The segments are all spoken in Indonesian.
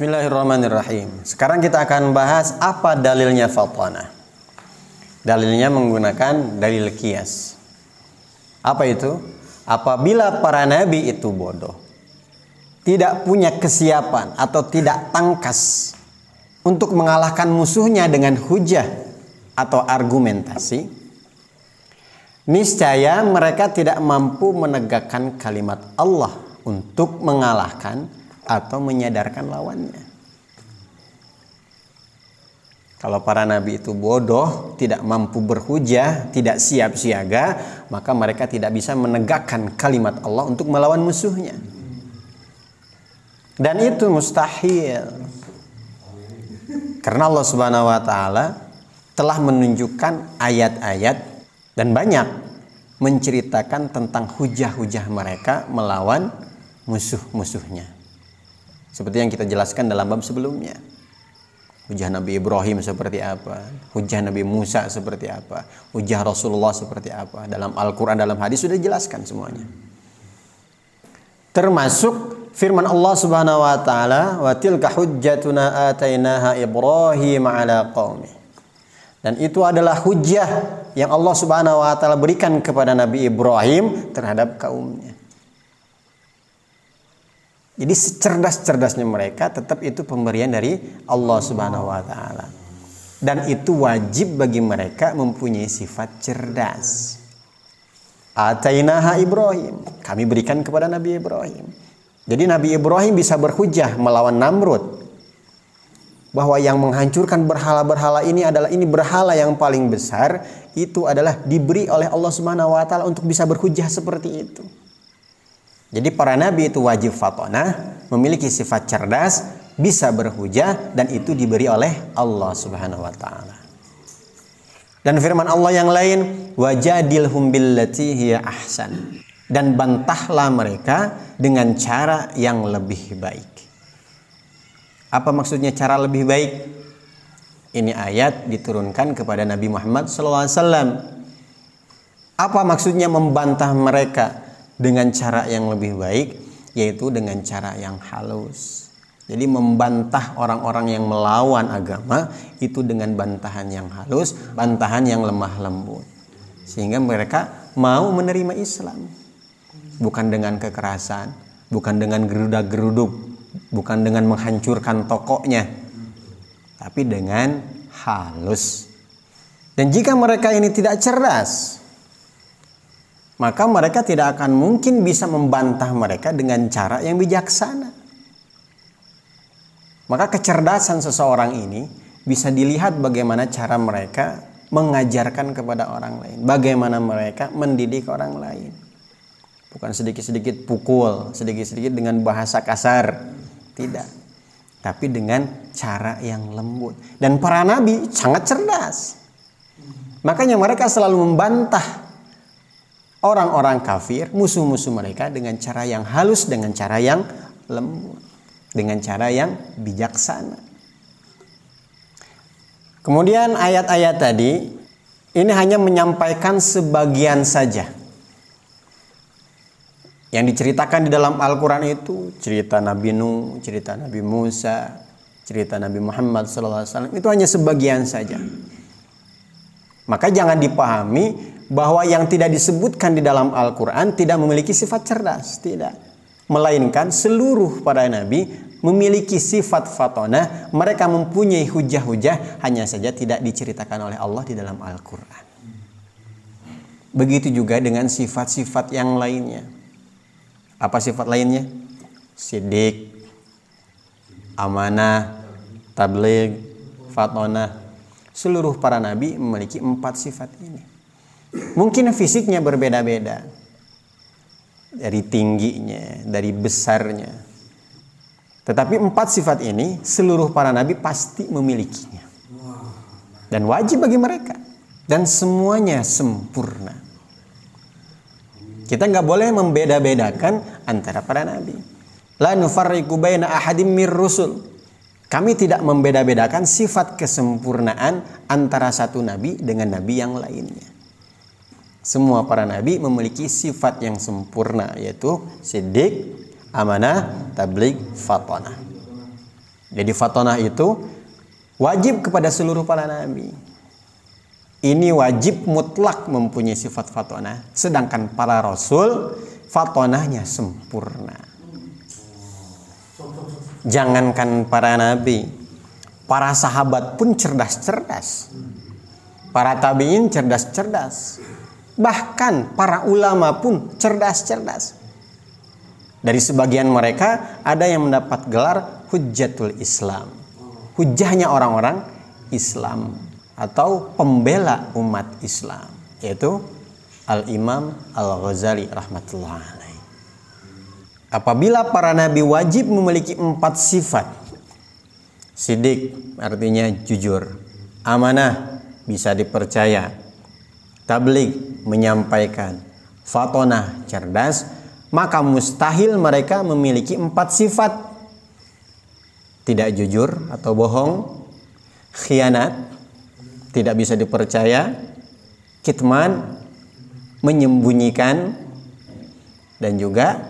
Bismillahirrahmanirrahim. Sekarang kita akan bahas apa dalilnya fatwana. Dalilnya menggunakan dalil kias. Apa itu? Apabila para nabi itu bodoh, tidak punya kesiapan atau tidak tangkas untuk mengalahkan musuhnya dengan hujah atau argumentasi, niscaya mereka tidak mampu menegakkan kalimat Allah untuk mengalahkan atau menyadarkan lawannya. Kalau para nabi itu bodoh, tidak mampu berhujah, tidak siap siaga, maka mereka tidak bisa menegakkan kalimat Allah untuk melawan musuhnya. Dan itu mustahil. Karena Allah Subhanahu wa taala telah menunjukkan ayat-ayat dan banyak menceritakan tentang hujah-hujah mereka melawan musuh-musuhnya. Seperti yang kita jelaskan dalam bab sebelumnya. Hujah Nabi Ibrahim seperti apa? Hujah Nabi Musa seperti apa? Hujah Rasulullah seperti apa? Dalam Al-Quran, dalam hadis sudah jelaskan semuanya. Termasuk firman Allah Subhanahu wa taala, "Wa tilka hujjatuna atainaha Ibrahim ala qawmi Dan itu adalah hujah yang Allah Subhanahu wa taala berikan kepada Nabi Ibrahim terhadap kaumnya. Jadi secerdas-cerdasnya mereka tetap itu pemberian dari Allah Subhanahu wa taala. Dan itu wajib bagi mereka mempunyai sifat cerdas. Atainaha Ibrahim, kami berikan kepada Nabi Ibrahim. Jadi Nabi Ibrahim bisa berhujah melawan Namrud bahwa yang menghancurkan berhala-berhala ini adalah ini berhala yang paling besar itu adalah diberi oleh Allah Subhanahu wa taala untuk bisa berhujah seperti itu. Jadi para nabi itu wajib fatonah, memiliki sifat cerdas, bisa berhujah dan itu diberi oleh Allah Subhanahu wa taala. Dan firman Allah yang lain, wajadilhum billati hiya ahsan. Dan bantahlah mereka dengan cara yang lebih baik. Apa maksudnya cara lebih baik? Ini ayat diturunkan kepada Nabi Muhammad SAW. Apa maksudnya membantah mereka? dengan cara yang lebih baik yaitu dengan cara yang halus. Jadi membantah orang-orang yang melawan agama itu dengan bantahan yang halus, bantahan yang lemah lembut. Sehingga mereka mau menerima Islam. Bukan dengan kekerasan, bukan dengan geruda-geruduk, bukan dengan menghancurkan tokonya, tapi dengan halus. Dan jika mereka ini tidak cerdas, maka mereka tidak akan mungkin bisa membantah mereka dengan cara yang bijaksana. Maka kecerdasan seseorang ini bisa dilihat bagaimana cara mereka mengajarkan kepada orang lain, bagaimana mereka mendidik orang lain. Bukan sedikit-sedikit pukul, sedikit-sedikit dengan bahasa kasar, tidak. Tapi dengan cara yang lembut. Dan para nabi sangat cerdas. Makanya mereka selalu membantah orang-orang kafir, musuh-musuh mereka dengan cara yang halus, dengan cara yang lembut, dengan cara yang bijaksana. Kemudian ayat-ayat tadi ini hanya menyampaikan sebagian saja. Yang diceritakan di dalam Al-Quran itu cerita Nabi Nuh, cerita Nabi Musa, cerita Nabi Muhammad SAW itu hanya sebagian saja. Maka jangan dipahami bahwa yang tidak disebutkan di dalam Al-Quran tidak memiliki sifat cerdas, tidak. Melainkan seluruh para nabi memiliki sifat fatona, mereka mempunyai hujah-hujah, hanya saja tidak diceritakan oleh Allah di dalam Al-Quran. Begitu juga dengan sifat-sifat yang lainnya. Apa sifat lainnya? Sidik, amanah, tabligh, fatona. Seluruh para nabi memiliki empat sifat ini. Mungkin fisiknya berbeda-beda. Dari tingginya, dari besarnya. Tetapi empat sifat ini seluruh para nabi pasti memilikinya. Dan wajib bagi mereka. Dan semuanya sempurna. Kita nggak boleh membeda-bedakan antara para nabi. La nufarriqu baina ahadim mir rusul. Kami tidak membeda-bedakan sifat kesempurnaan antara satu nabi dengan nabi yang lainnya. Semua para nabi memiliki sifat yang sempurna yaitu sidik, amanah, tablik, fatonah. Jadi fatonah itu wajib kepada seluruh para nabi. Ini wajib mutlak mempunyai sifat fatonah. Sedangkan para rasul fatonahnya sempurna. Jangankan para nabi, para sahabat pun cerdas-cerdas. Para tabiin cerdas-cerdas. Bahkan para ulama pun cerdas-cerdas. Dari sebagian mereka ada yang mendapat gelar hujatul Islam. Hujahnya orang-orang Islam atau pembela umat Islam yaitu Al-Imam Al-Ghazali rahmatullah alaih. Apabila para nabi wajib memiliki empat sifat. Sidik artinya jujur, amanah bisa dipercaya, tablik menyampaikan. Fatona cerdas, maka mustahil mereka memiliki empat sifat. Tidak jujur atau bohong, khianat, tidak bisa dipercaya, kitman, menyembunyikan, dan juga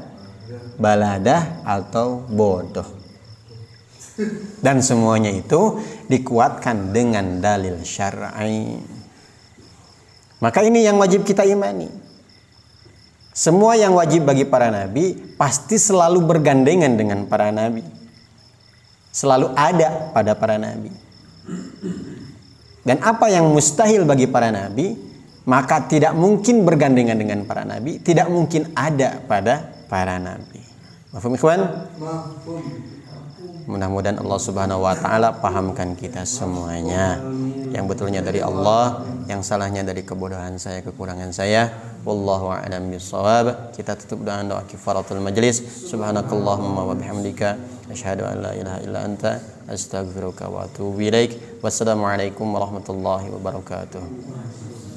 baladah atau bodoh. Dan semuanya itu dikuatkan dengan dalil syar'i. Maka ini yang wajib kita imani. Semua yang wajib bagi para nabi pasti selalu bergandengan dengan para nabi. Selalu ada pada para nabi. Dan apa yang mustahil bagi para nabi, maka tidak mungkin bergandengan dengan para nabi, tidak mungkin ada pada para nabi. Mafhum ikhwan? Mafhum. Mudah-mudahan Allah Subhanahu wa taala pahamkan kita semuanya. Yang betulnya dari Allah, yang salahnya dari kebodohan saya, kekurangan saya. Wallahu a'lam bissawab. Kita tutup dengan doa kifaratul majlis. Subhanakallahumma wa bihamdika asyhadu an la ilaha illa anta astaghfiruka wa atubu ilaik. Wassalamualaikum warahmatullahi wabarakatuh.